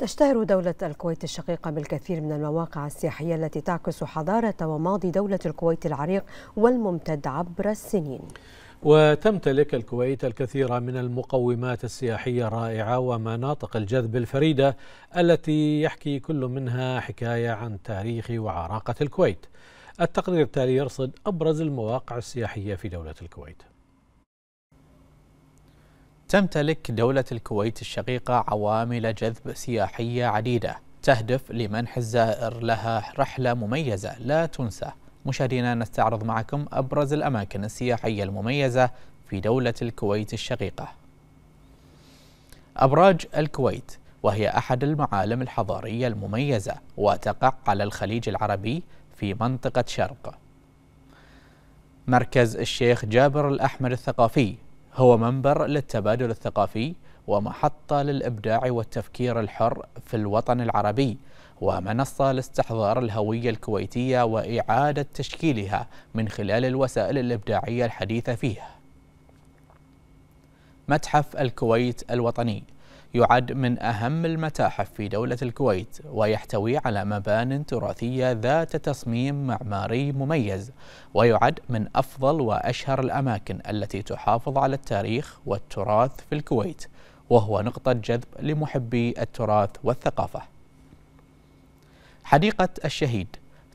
تشتهر دولة الكويت الشقيقة بالكثير من المواقع السياحية التي تعكس حضارة وماضي دولة الكويت العريق والممتد عبر السنين وتمتلك الكويت الكثير من المقومات السياحية الرائعة ومناطق الجذب الفريدة التي يحكي كل منها حكاية عن تاريخ وعراقة الكويت التقرير التالي يرصد أبرز المواقع السياحية في دولة الكويت تمتلك دولة الكويت الشقيقة عوامل جذب سياحية عديدة تهدف لمنح الزائر لها رحلة مميزة لا تنسى مشاهدينا نستعرض معكم أبرز الأماكن السياحية المميزة في دولة الكويت الشقيقة أبراج الكويت وهي أحد المعالم الحضارية المميزة وتقع على الخليج العربي في منطقة شرق مركز الشيخ جابر الأحمد الثقافي هو منبر للتبادل الثقافي ومحطة للإبداع والتفكير الحر في الوطن العربي ومنصة لاستحضار الهوية الكويتية وإعادة تشكيلها من خلال الوسائل الإبداعية الحديثة فيها متحف الكويت الوطني يعد من أهم المتاحف في دولة الكويت ويحتوي على مبان تراثية ذات تصميم معماري مميز ويعد من أفضل وأشهر الأماكن التي تحافظ على التاريخ والتراث في الكويت وهو نقطة جذب لمحبي التراث والثقافة حديقة الشهيد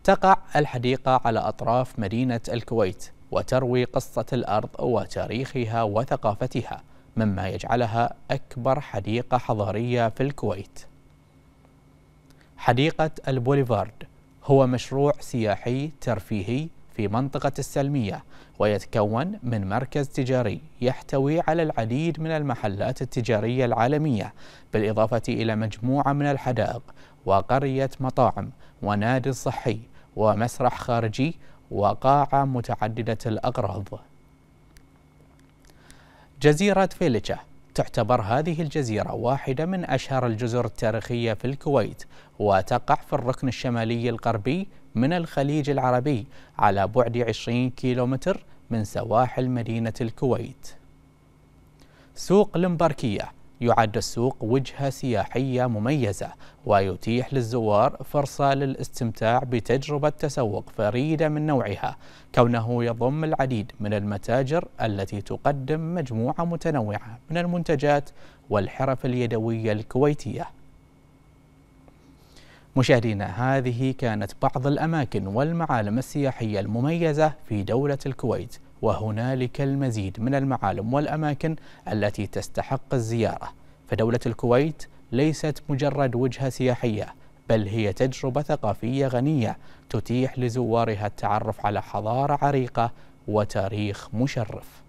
تقع الحديقة على أطراف مدينة الكويت وتروي قصة الأرض وتاريخها وثقافتها مما يجعلها أكبر حديقة حضارية في الكويت. حديقة البوليفارد هو مشروع سياحي ترفيهي في منطقة السلمية ويتكون من مركز تجاري يحتوي على العديد من المحلات التجارية العالمية بالإضافة إلى مجموعة من الحدائق وقرية مطاعم ونادي صحي ومسرح خارجي وقاعة متعددة الأغراض جزيرة فيلتشة تعتبر هذه الجزيرة واحدة من أشهر الجزر التاريخية في الكويت وتقع في الركن الشمالي الغربي من الخليج العربي على بعد 20 كيلومتر من سواحل مدينة الكويت سوق المباركية يعد السوق وجهة سياحية مميزة ويتيح للزوار فرصة للاستمتاع بتجربة تسوق فريدة من نوعها كونه يضم العديد من المتاجر التي تقدم مجموعة متنوعة من المنتجات والحرف اليدوية الكويتية مشاهدينا هذه كانت بعض الأماكن والمعالم السياحية المميزة في دولة الكويت وهنالك المزيد من المعالم والأماكن التي تستحق الزيارة فدولة الكويت ليست مجرد وجهة سياحية بل هي تجربة ثقافية غنية تتيح لزوارها التعرف على حضارة عريقة وتاريخ مشرف